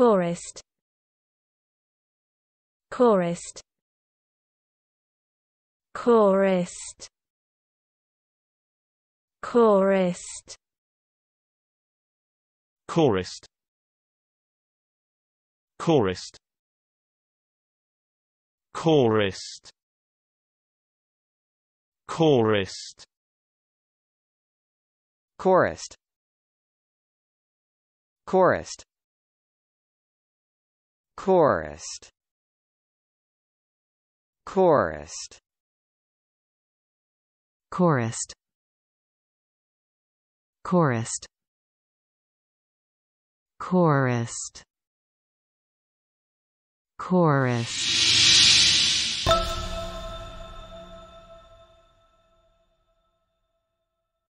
Chorist Chorist Chorist Chorist Chorist Chorist Chorist Chorist Chorist Chorist Chorist Chorist Chorist Chorist Chorist Chorist